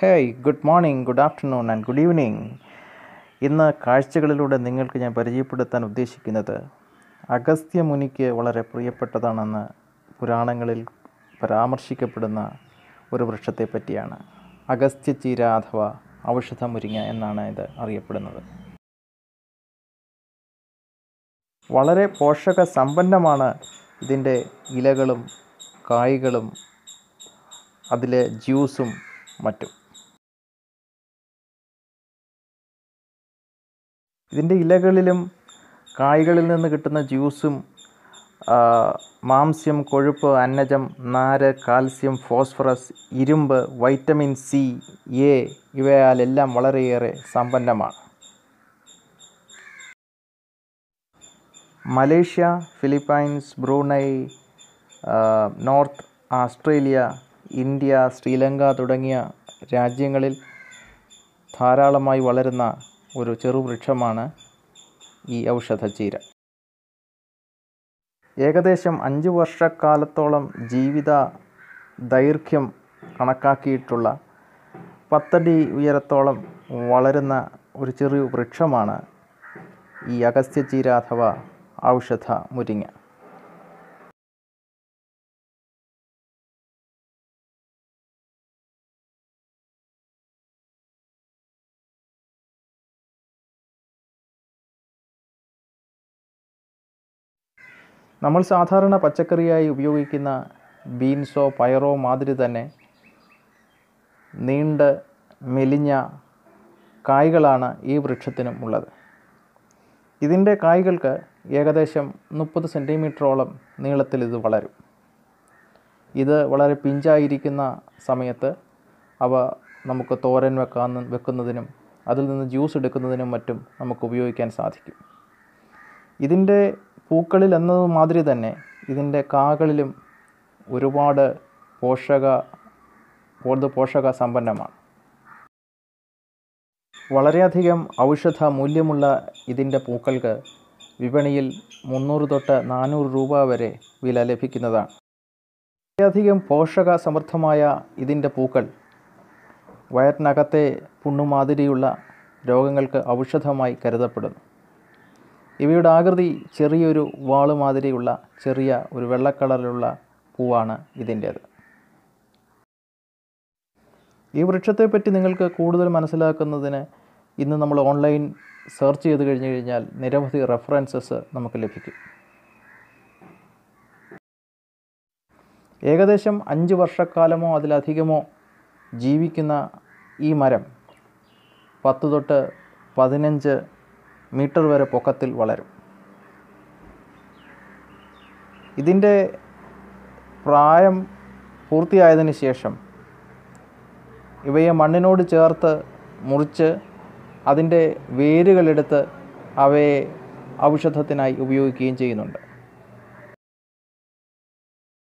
hey good morning good afternoon and good evening ഇന്ന് കാഴ്ചകളിലൂടെ നിങ്ങൾക്ക് ഞാൻ പരിചയപ്പെടുത്താൻ ഉദ്ദേശിക്കുന്നത് അഗസ്ത്യ മുനിക്ക് വളരെ പ്രിയപ്പെട്ടതാണെന്ന് പുരാണങ്ങളിൽ പരാമർശിക്കപ്പെടുന്ന ഒരു വൃക്ഷത്തെ പറ്റിയാണ് അഗസ്ത്യ ചീര അഥവാ ഔഷധ മുരിങ്ങ എന്നാണ് ഇത് അറിയപ്പെടുന്നത് വളരെ പോഷക സമ്പന്നമാണ് ഇതിൻ്റെ ഇലകളും കായ്കളും അതിലെ ജ്യൂസും മറ്റും ഇതിൻ്റെ ഇലകളിലും കായ്കളിൽ നിന്ന് കിട്ടുന്ന ജ്യൂസും മാംസ്യം കൊഴുപ്പ് അന്നജം നാര് കാൽസ്യം ഫോസ്ഫറസ് ഇരുമ്പ് വൈറ്റമിൻ സി എ ഇവയാൽ എല്ലാം വളരെയേറെ സമ്പന്നമാണ് Malaysia Philippines Brunei North Australia India Sri Lanka തുടങ്ങിയ രാജ്യങ്ങളിൽ ധാരാളമായി വളരുന്ന ഒരു ചെറുവൃക്ഷമാണ് ഈ ഔഷധചീര ഏകദേശം അഞ്ച് വർഷക്കാലത്തോളം ജീവിത ദൈർഘ്യം കണക്കാക്കിയിട്ടുള്ള പത്തടി ഉയരത്തോളം വളരുന്ന ഒരു ചെറിയ വൃക്ഷമാണ് ഈ അഗസ്ത്യചീര അഥവാ ഔഷധ മുരിങ്ങ നമ്മൾ സാധാരണ പച്ചക്കറിയായി ഉപയോഗിക്കുന്ന ബീൻസോ പയറോ മാതിരി തന്നെ നീണ്ട മെലിഞ്ഞ കായ്കളാണ് ഈ വൃക്ഷത്തിനും ഉള്ളത് ഇതിൻ്റെ കായ്കൾക്ക് ഏകദേശം മുപ്പത് സെൻറ്റിമീറ്ററോളം നീളത്തിൽ ഇത് വളരും ഇത് വളരെ പിഞ്ചായിരിക്കുന്ന സമയത്ത് അവ നമുക്ക് തോരൻ വെക്കാൻ വെക്കുന്നതിനും അതിൽ നിന്ന് ജ്യൂസ് എടുക്കുന്നതിനും മറ്റും നമുക്ക് ഉപയോഗിക്കാൻ സാധിക്കും ഇതിൻ്റെ പൂക്കളിൽ എന്നത് മാതിരി തന്നെ ഇതിൻ്റെ കാകളിലും ഒരുപാട് പോഷക കൂടുതൽ പോഷക സമ്പന്നമാണ് വളരെയധികം ഔഷധ മൂല്യമുള്ള ഇതിൻ്റെ പൂക്കൾക്ക് വിപണിയിൽ മുന്നൂറ് തൊട്ട് നാനൂറ് രൂപ വരെ വില ലഭിക്കുന്നതാണ് വളരെയധികം പോഷക സമൃദ്ധമായ ഇതിൻ്റെ പൂക്കൾ വയറ്റിനകത്തെ പുണ്ണുമാതിരിയുള്ള രോഗങ്ങൾക്ക് ഔഷധമായി കരുതപ്പെടുന്നു ഇവയുടെ ആകൃതി ചെറിയൊരു വാള് മാതിരിയുള്ള ചെറിയ ഒരു വെള്ളക്കളറിലുള്ള പൂവാണ് ഇതിൻ്റേത് ഈ വൃക്ഷത്തെപ്പറ്റി നിങ്ങൾക്ക് കൂടുതൽ മനസ്സിലാക്കുന്നതിന് ഇന്ന് നമ്മൾ ഓൺലൈൻ സെർച്ച് ചെയ്ത് കഴിഞ്ഞു കഴിഞ്ഞാൽ നിരവധി റെഫറൻസസ് നമുക്ക് ലഭിക്കും ഏകദേശം അഞ്ച് വർഷക്കാലമോ അതിലധികമോ ജീവിക്കുന്ന ഈ മരം പത്ത് തൊട്ട് പതിനഞ്ച് മീറ്റർ വരെ പൊക്കത്തിൽ വളരും ഇതിൻ്റെ പ്രായം പൂർത്തിയായതിനു ശേഷം ഇവയെ മണ്ണിനോട് ചേർത്ത് മുറിച്ച് അതിൻ്റെ വേരുകളെടുത്ത് അവയെ ഔഷധത്തിനായി ഉപയോഗിക്കുകയും ചെയ്യുന്നുണ്ട്